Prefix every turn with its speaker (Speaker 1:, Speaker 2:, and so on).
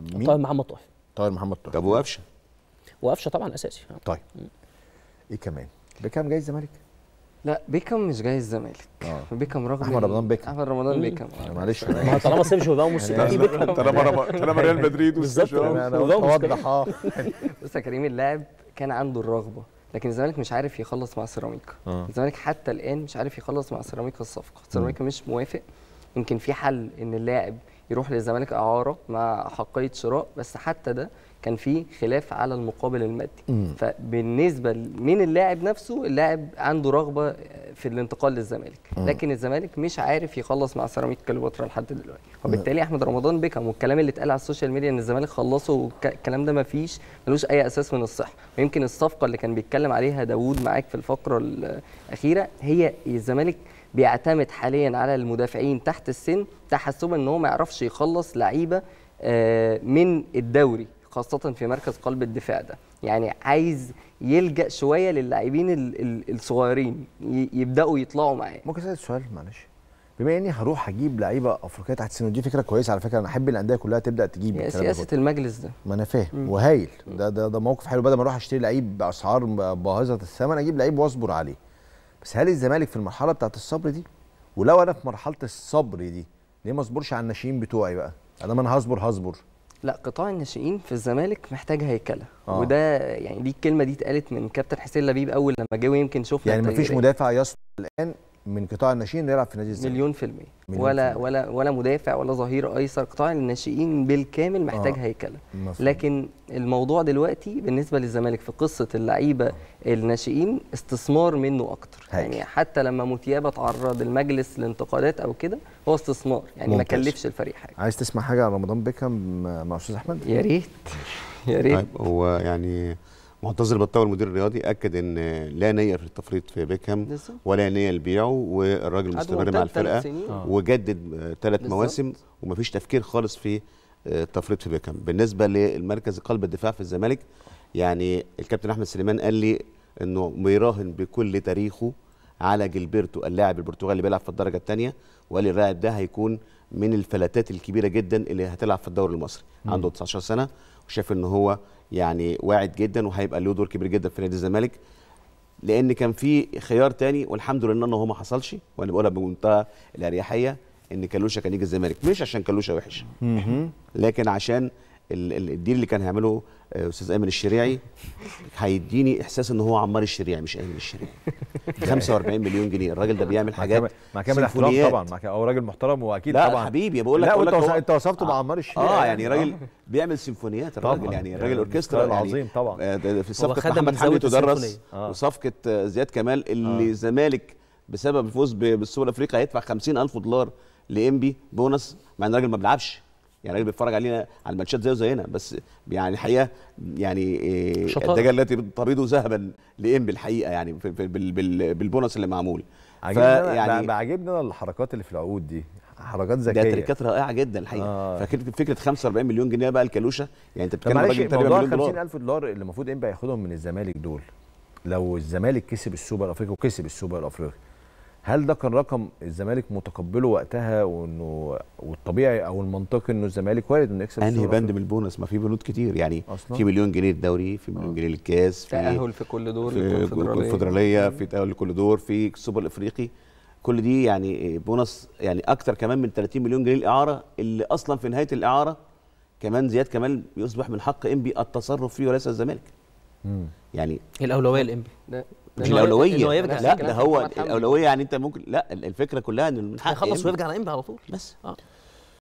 Speaker 1: مين؟ طاهر محمد طاهر طاهر محمد طاهر طب وقفشه وقفشه طبعا اساسي آه. طيب ايه كمان؟ بكام جاي الزمالك؟ لا بيكم مش جاي الزمالك آه. بيكم رغم احمد رمضان بيكم احمد رمضان بيكم معلش ما طالما سيرجيو بقى موسيقي بيكم طالما طالما ريال مدريد بالظبط انا اوضح آه. بص يا كريم اللاعب كان عنده الرغبه لكن الزمالك مش عارف يخلص مع سيراميكا آه. الزمالك حتى الان مش عارف يخلص مع سيراميكا الصفقه سيراميكا مش موافق يمكن في حل ان اللاعب يروح للزمالك اعاره مع حقيه شراء بس حتى ده كان في خلاف على المقابل المادي مم. فبالنسبه من اللاعب نفسه اللاعب عنده رغبه في الانتقال للزمالك مم. لكن الزمالك مش عارف يخلص مع سيراميك كليوباترا لحد دلوقتي وبالتالي احمد رمضان بيكم والكلام اللي اتقال على السوشيال ميديا ان الزمالك خلصه والكلام ده ما فيش ملوش اي اساس من الصحه ويمكن الصفقه اللي كان بيتكلم عليها داوود معاك في الفقره الاخيره هي الزمالك بيعتمد حاليا على المدافعين تحت السن تحسبا ان هو ما يعرفش يخلص لعيبه آه، من الدوري خاصه في مركز قلب الدفاع ده يعني عايز يلجا شويه للاعبين الصغيرين يبداوا يطلعوا معاه ممكن
Speaker 2: اسال سؤال معلش بما اني هروح اجيب لعيبه افريقيه تحت السن ودي فكره كويسه على فكره انا احب الانديه كلها تبدا تجيب يا سياسه ده المجلس ده ما انا فاهم وهايل ده ده ده موقف حلو بدل ما اروح اشتري لعيب باسعار باهظه الثمن اجيب لعيب واصبر عليه بس هل الزمالك في المرحله بتاعت الصبر دي
Speaker 1: ولو انا في مرحله الصبر دي ليه ما اصبرش على الناشئين بتوعي بقى انا ما انا هصبر هصبر لا قطاع الناشئين في الزمالك محتاج هيكله آه. وده يعني دي الكلمه دي اتقالت من كابتن حسين لبيب اول لما جه ويمكن شفنا يعني مفيش مدافع
Speaker 2: يصل الان من قطاع الناشئين يلعب في نادي
Speaker 1: الزمالك مليون في المية مليون ولا في ولا ولا مدافع ولا ظهير ايسر قطاع الناشئين بالكامل محتاج آه. هيكله لكن الموضوع دلوقتي بالنسبه للزمالك في قصه اللعيبه آه. الناشئين استثمار منه اكتر هيك. يعني حتى لما متيابه تعرض المجلس لانتقادات او كده هو استثمار يعني ممتاز. ما كلفش الفريق حاجه
Speaker 2: عايز تسمع حاجه عن رمضان بيكهام مع استاذ احمد يا ريت يا ريت طيب، هو يعني منتظر بطاوي المدير الرياضي اكد ان لا نيه في التفريط في بيكهام ولا نيه لبيعه والراجل مستمر مع الفرقه آه. وجدد ثلاث آه، مواسم ومفيش تفكير خالص في التفريط آه، في بيكهام بالنسبه للمركز قلب الدفاع في الزمالك يعني الكابتن احمد سليمان قال لي انه بيراهن بكل تاريخه على جيلبرتو اللاعب البرتغالي اللي بيلعب في الدرجه الثانيه وقال لي اللاعب ده هيكون من الفلاتات الكبيره جدا اللي هتلعب في الدوري المصري عنده 19 سنه وشاف ان هو يعني واعد جدا وهيبقى له دور كبير جدا في نادي الزمالك لان كان في خيار تاني والحمد لله ان هو ما حصلش وانا بقولها بمنتهى الاريحيه ان كالوشا كان يجي الزمالك مش عشان كالوشا وحش لكن عشان الديل اللي كان هيعمله آه، استاذ ايمن الشريعي هيديني احساس ان هو عمار الشريعي مش ايمن الشريعي 45 مليون جنيه الراجل ده بيعمل حاجات مع كامل احترام طبعا مع هو راجل محترم واكيد لا طبعا حبيبي بقول لك لا انت وصفته بعمار آه. الشريعي اه يعني راجل بيعمل سيمفونيات الراجل يعني راجل يعني اوركسترا العظيم طبعا في آه، صفقه محمد حمدي تدرس وصفقه زياد كمال اللي الزمالك بسبب الفوز بالسوبر الافريقي هيدفع 50000 دولار لانبي بونص مع ان الراجل ما بيلعبش يعني الراجل بيتفرج علينا على الماتشات زيه زينا بس يعني الحقيقه يعني آه، الدجاج التي تبيض ذهبا لإنبي الحقيقه يعني بالبونص اللي معمول فيعني بعجبني انا الحركات اللي في العقود دي حركات ذكيه ده تريكات رائعه جدا الحقيقه آه. فكره 45 مليون جنيه بقى الكلوشه يعني انت بتتكلم راجل تقريبا مليون دولار 50000 دولار اللي المفروض انبي ياخدهم من الزمالك دول لو الزمالك كسب السوبر الافريقي وكسب السوبر الافريقي هل ده كان رقم الزمالك متقبله وقتها وانه والطبيعي او المنطقي انه الزمالك وارد انه يكسب انهي بند من البونص ما في بنود كتير يعني أصلاً؟ في مليون جنيه الدوري في مليون آه. جنيه للكاس في تاهل في كل دور في الكونفدراليه في تاهل لكل دور في السوبر الافريقي كل دي يعني بونص يعني اكتر كمان من 30 مليون جنيه الاعاره اللي اصلا في نهايه الاعاره كمان زياد كمال يصبح من حق انبي التصرف فيه وليس الزمالك يعني الاولويه الانبي مش الاولويه لا, لا ده هو الاولويه يعني انت ممكن لا الفكره كلها ان يخلص ويرجع على انبي على طول بس آه.